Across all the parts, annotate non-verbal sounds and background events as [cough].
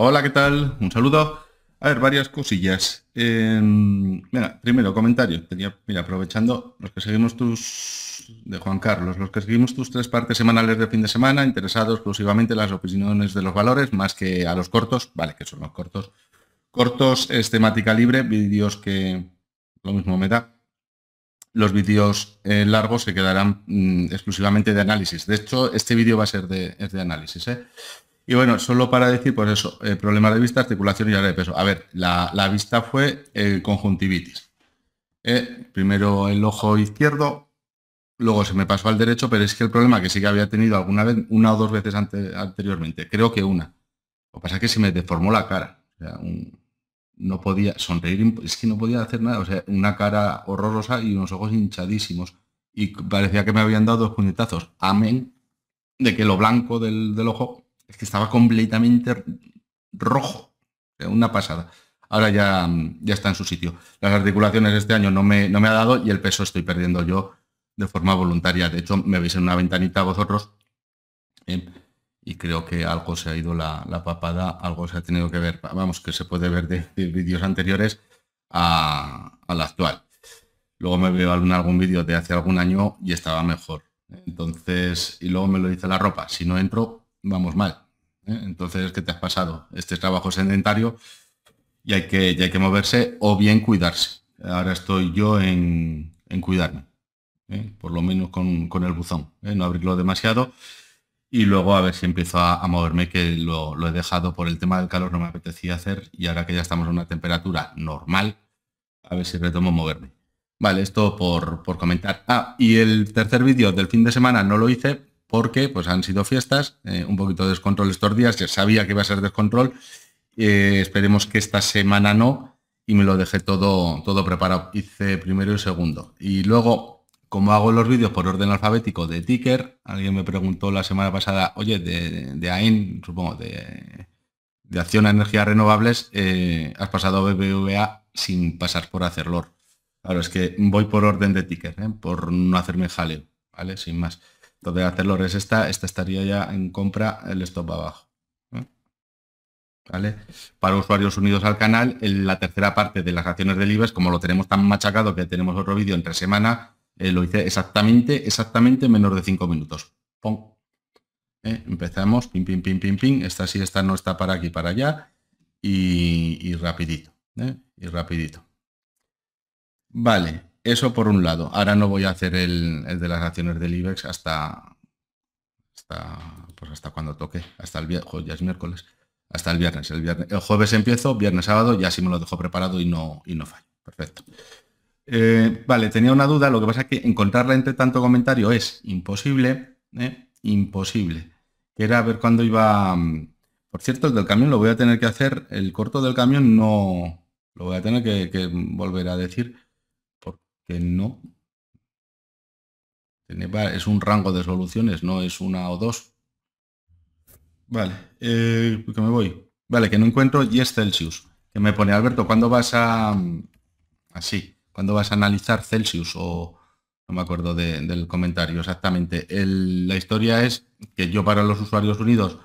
Hola, ¿qué tal? Un saludo. A ver, varias cosillas. mira, em, primero, comentario. Tenía, mira, aprovechando los que seguimos tus... de Juan Carlos, los que seguimos tus tres partes semanales de fin de semana, interesados exclusivamente en las opiniones de los valores, más que a los cortos, vale, que son los cortos. Cortos es temática libre, vídeos que lo mismo me da. Los vídeos eh, largos se quedarán mm, exclusivamente de análisis. De hecho, este vídeo va a ser de, de análisis. ¿eh? Y bueno, solo para decir, pues eso, eh, problemas de vista, articulación y área de peso. A ver, la, vista fue conjuntivitis. Eh, primero el ojo izquierdo, luego se me pasó al derecho, pero es que el problema que sí que había tenido alguna vez, una o dos veces anteriormente, creo que una. Lo que pasa es que se me deformó la cara. no podía sonreír, es que no podía hacer nada, o sea, una cara horrorosa y unos ojos hinchadísimos. Y parecía que me habían dado dos puñetazos. Amén de que lo blanco del, del ojo es que estaba completamente rojo. Una pasada. Ahora ya, mm, ya está en su sitio. Las articulaciones este año no me, no me ha dado y el peso estoy perdiendo yo de forma voluntaria. De hecho, me veis en una ventanita vosotros y creo que algo se ha ido la, papada, algo se ha tenido que ver, vamos, que se puede ver de, vídeos anteriores a, la actual. Luego me veo algún, algún vídeo de hace algún año y estaba mejor. Entonces, y luego me lo dice la ropa. Si no entro, vamos mal. ¿eh? Entonces, ¿qué te has pasado? Este trabajo sedentario y hay que, hay que moverse o bien cuidarse. Ahora estoy yo en, cuidarme, ¿eh? por lo menos con, el buzón, ¿eh? no abrirlo demasiado y luego a ver si empiezo a, moverme, que lo, he dejado por el tema del calor, no me apetecía hacer y ahora que ya estamos a una temperatura normal, a ver si retomo moverme. Vale, esto por, por comentar. Ah, y el tercer vídeo del fin de semana no lo hice porque pues han sido fiestas, eh, un poquito de descontrol estos días, ya sabía que iba a ser descontrol, eh, esperemos que esta semana no, y me lo dejé todo, todo preparado, hice primero y segundo. Y luego, como hago los vídeos por orden alfabético de Ticker, alguien me preguntó la semana pasada, oye, de, de supongo, de, de Acción a Energías Renovables, eh, has pasado BBVA sin pasar por hacerlo. ahora es que voy por orden de Ticker, por no hacerme jaleo, ¿vale? Sin más. Entonces, hacerlo res esta esta estaría ya en compra el stop abajo. ¿Vale? Para usuarios unidos al canal, en la tercera parte de las acciones del IBEX, como lo tenemos tan machacado que tenemos otro vídeo entre semana, eh, lo hice exactamente, exactamente menos de cinco minutos. ¡Pum! ¿Eh? empezamos, pim, pim, pim, pim, pim. Esta sí, esta no está para aquí, para allá. Y, rapidito, ¿eh? y rapidito. Vale, eso por un lado. Ahora no voy a hacer el, de las acciones del IBEX hasta, hasta, pues hasta cuando toque, hasta el viernes, ya es miércoles, hasta el viernes. El, viernes. el jueves empiezo, viernes, sábado, ya así me lo dejo preparado y no, y no fallo. Perfecto. Eh, vale, tenía una duda, lo que pasa es que encontrarla entre tanto comentario es imposible, ¿eh? imposible imposible. Era ver cuándo iba... Mm, por cierto, el del camión lo voy a tener que hacer, el corto del camión no... Lo voy a tener que volver a decir que no. Es un rango de soluciones, no es una o dos. Vale, eh, que me voy. Vale, que no encuentro es Celsius. Que me pone, Alberto, ¿cuándo vas a... Así, cuando vas a analizar Celsius? O no me acuerdo del comentario exactamente. la historia es que yo para los usuarios unidos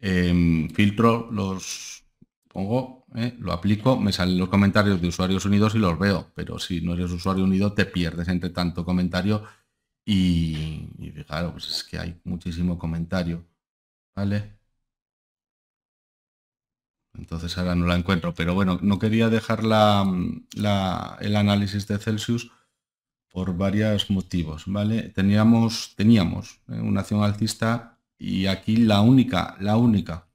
em, filtro los, pongo, eh, lo aplico, me salen los comentarios de usuarios unidos y los veo, pero si no eres usuario unido te pierdes entre tanto comentario y, fijaros, pues es que hay muchísimo comentario, ¿vale? Entonces ahora no la encuentro, pero bueno, no quería dejar el análisis de Celsius por varios motivos, ¿vale? Teníamos, teníamos eh, una acción alcista y aquí la única, la única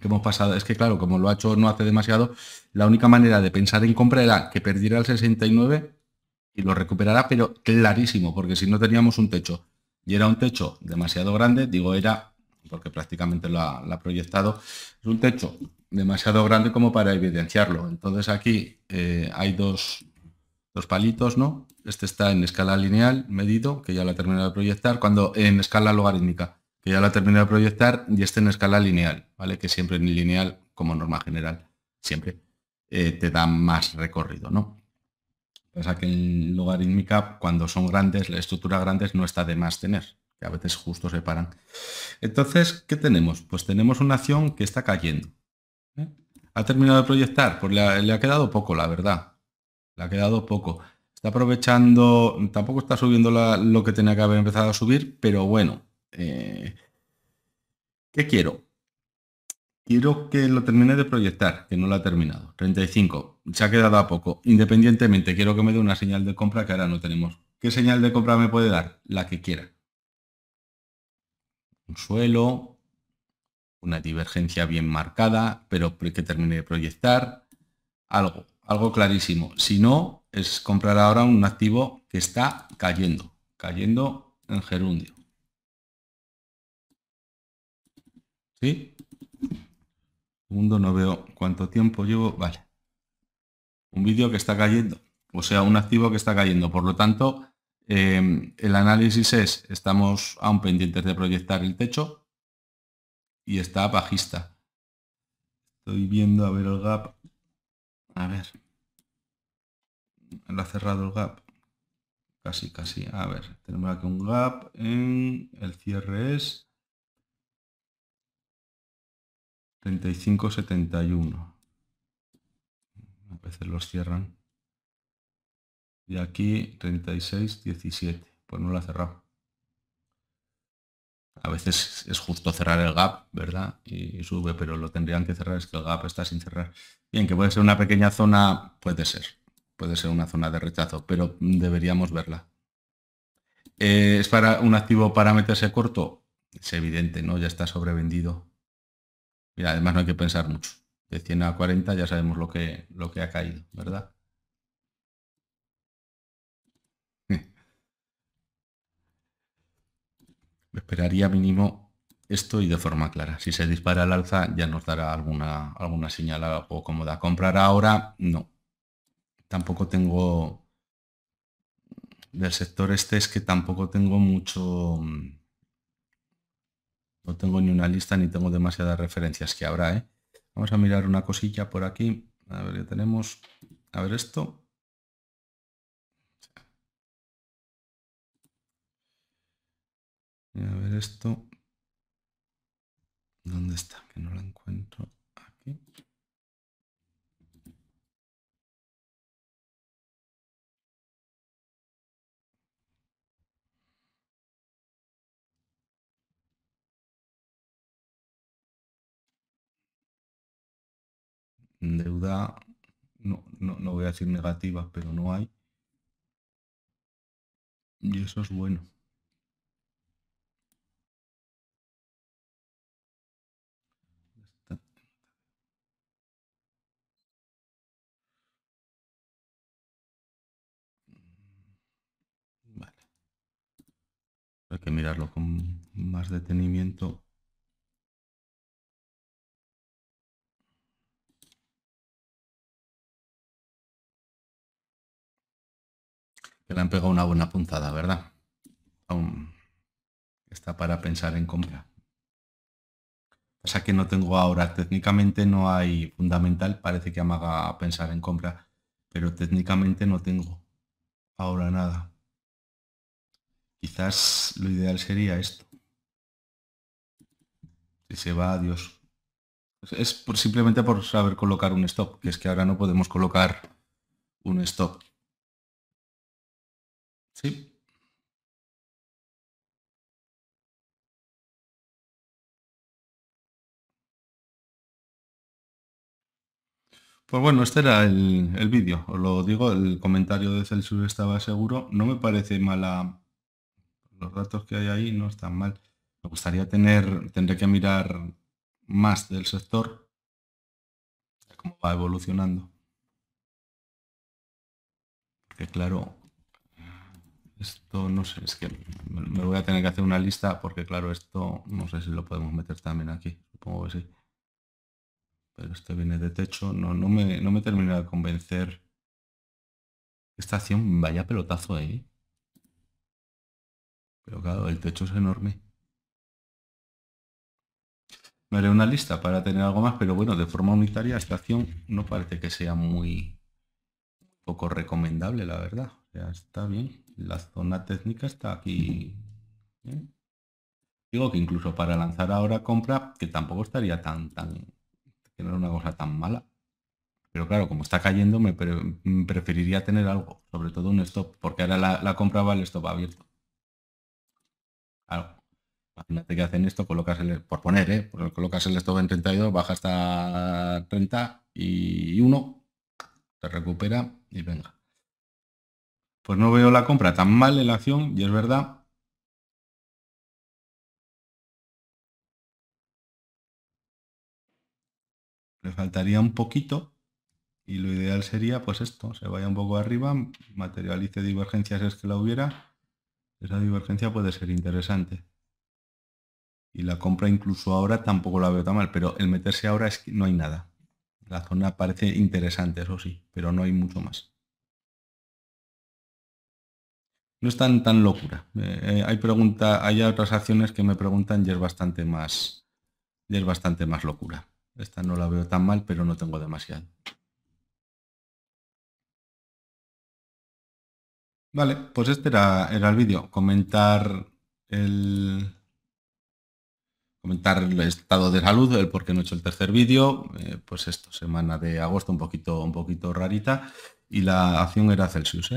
que hemos pasado, es que claro, como lo ha hecho no hace demasiado, la única manera de pensar en compra era que perdiera el 69 y lo recuperará pero clarísimo, porque si no teníamos un techo. Y era un techo demasiado grande, digo era, porque prácticamente lo ha, proyectado, es un techo demasiado grande como para evidenciarlo. Entonces aquí eh, hay dos, dos palitos, ¿no? Este está en escala lineal, medido, que ya lo ha terminado de proyectar, cuando en escala logarítmica, que ya lo ha terminado de proyectar, y este en escala lineal. ¿vale? Que siempre en lineal, como norma general, siempre eh, te da más recorrido, ¿no? Pasa que en logarítmica, cuando son grandes, la estructura grandes no está de más tener, que a veces justo se paran. Entonces, ¿qué tenemos? Pues tenemos una acción que está cayendo. ¿eh? ¿Ha terminado de proyectar? Pues le ha, quedado poco, la verdad. Le ha quedado poco está aprovechando, tampoco está subiendo lo que tenía que haber empezado a subir, pero bueno, eh, ¿qué quiero? Quiero que lo termine de proyectar, que no lo ha terminado. 35. Se ha quedado a poco. Independientemente, quiero que me dé una señal de compra que ahora no tenemos. ¿Qué señal de compra me puede dar? La que quiera. Un suelo, una divergencia bien marcada, pero que termine de proyectar. Algo, algo clarísimo. Si no, es comprar ahora un activo que está cayendo, cayendo en gerundio. ¿Sí? mundo no veo cuánto tiempo llevo. Vale. Un vídeo que está cayendo. O sea, un activo que está cayendo. Por lo tanto, em, el análisis es, estamos aún pendientes de proyectar el techo y está bajista. Estoy viendo a ver el gap. A ver. Lo ha cerrado el gap. Casi, casi. A ver, tenemos aquí un gap en el cierre es 35, 71. A veces los cierran. Y aquí 36, 17. Pues no la ha cerrado. A veces es justo cerrar el gap, ¿verdad? Y sube, pero lo tendrían que cerrar, es que el gap está sin cerrar. Bien, que puede ser una pequeña zona, puede ser. Puede ser una zona de rechazo, pero deberíamos verla. Eh, ¿Es para un activo para meterse corto? Es evidente, ¿no? Ya está sobrevendido. Y además no hay que pensar mucho. De 100 a 40 ya sabemos lo que, lo que ha caído, ¿verdad? [laughs] Esperaría mínimo esto y de forma clara. Si se dispara el alza ya nos dará alguna, alguna señal o cómoda. Comprar ahora, no. Tampoco tengo... Del sector este es que tampoco tengo mucho no tengo ni una lista ni tengo demasiadas referencias que habrá, ¿eh? Vamos a mirar una cosilla por aquí. A ver, ya tenemos... A ver esto. A ver esto. ¿Dónde está? Que no la encuentro. Aquí. Deuda, no, no, no voy a decir negativa, pero no hay. Y eso es bueno. Vale. Hay que mirarlo con más detenimiento le han pegado una buena puntada ¿verdad? está para pensar en compra. Pasa que no tengo ahora, técnicamente no hay fundamental, parece que amaga pensar en compra, pero técnicamente no tengo ahora nada. Quizás lo ideal sería esto. Si se va, adiós. Es por, simplemente por saber colocar un stop, que es que ahora no podemos colocar un stop. Sí. Pues bueno, este era el, vídeo, os lo digo, el comentario de Celsur estaba seguro, no me parece mala, los datos que hay ahí no están mal. Me gustaría tener, tendré que mirar más del sector, cómo va evolucionando. que claro, esto no sé, es que me voy a tener que hacer una lista porque claro, esto no sé si lo podemos meter también aquí, supongo que sí. Pero este viene de techo, no, no, me, no me termina de convencer. Esta acción, vaya pelotazo ahí. ¿eh? Pero claro, el techo es enorme. Me haré una lista para tener algo más, pero bueno, de forma unitaria esta acción no parece que sea muy poco recomendable, la verdad. O sea, está bien, la zona técnica está aquí. ¿eh? Digo que incluso para lanzar ahora compra, que tampoco estaría tan, tan, que no era una cosa tan mala. Pero claro, como está cayendo, me mm, preferiría tener algo, sobre todo un stop, porque ahora la, la compra va el stop abierto. Claro. Imagínate que hacen esto, colocas el, por poner, ¿eh? Pues colocas el stop en 32, baja hasta 30 y 1, Se recupera y venga pues no veo la compra tan mal en la acción y es verdad. Le faltaría un poquito y lo ideal sería pues esto, se vaya un poco arriba, materialice divergencias es que la hubiera. Esa divergencia puede ser interesante. Y la compra incluso ahora tampoco la veo tan mal, pero el meterse ahora es que no hay nada. La zona parece interesante, eso sí, pero no hay mucho más. no es tan, tan locura. Eh, eh, hay, pregunta, hay otras acciones que me preguntan y es bastante más, es bastante más locura. Esta no la veo tan mal, pero no tengo demasiado. Vale, pues este era, el vídeo. Comentar el comentar el estado de salud, el por qué no he hecho el tercer vídeo, eh, pues esto, semana de agosto un poquito, un poquito rarita. Y la acción era Celsius,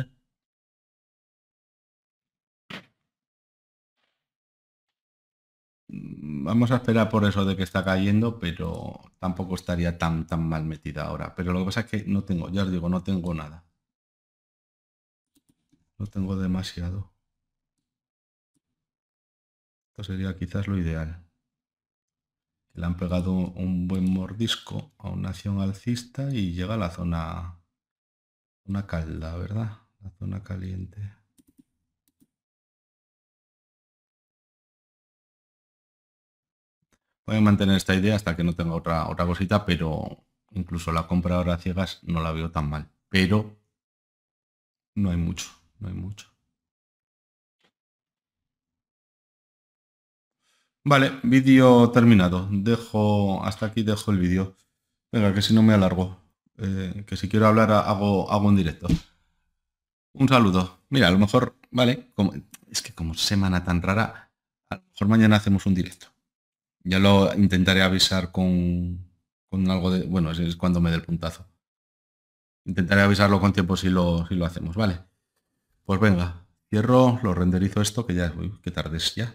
Vamos a esperar por eso de que está cayendo, pero tampoco estaría tan, tan mal metida ahora. Pero lo que pasa es que no tengo, ya os digo, no tengo nada. No tengo demasiado. Esto sería quizás lo ideal. Le han pegado un buen mordisco a una acción alcista y llega a la zona, una calda, ¿verdad? La zona caliente. Voy a mantener esta idea hasta que no tenga otra, otra cosita, pero incluso la compra ahora ciegas no la veo tan mal. Pero no hay mucho, no hay mucho. Vale, vídeo terminado. Dejo, hasta aquí dejo el vídeo. Venga, que si no me alargo. Eh, que si quiero hablar hago, hago un directo. Un saludo. Mira, a lo mejor, vale, como, es que como semana tan rara, a lo mejor mañana hacemos un directo. Ya lo intentaré avisar con, con algo de... Bueno, es cuando me dé el puntazo. Intentaré avisarlo con tiempo si lo, si lo hacemos, ¿vale? Pues venga, cierro, lo renderizo esto, que ya... es qué tarde ya.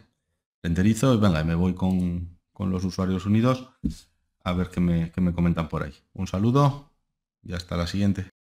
Renderizo y venga, me voy con, con los usuarios unidos a ver me, qué me comentan por ahí. Un saludo y hasta la siguiente.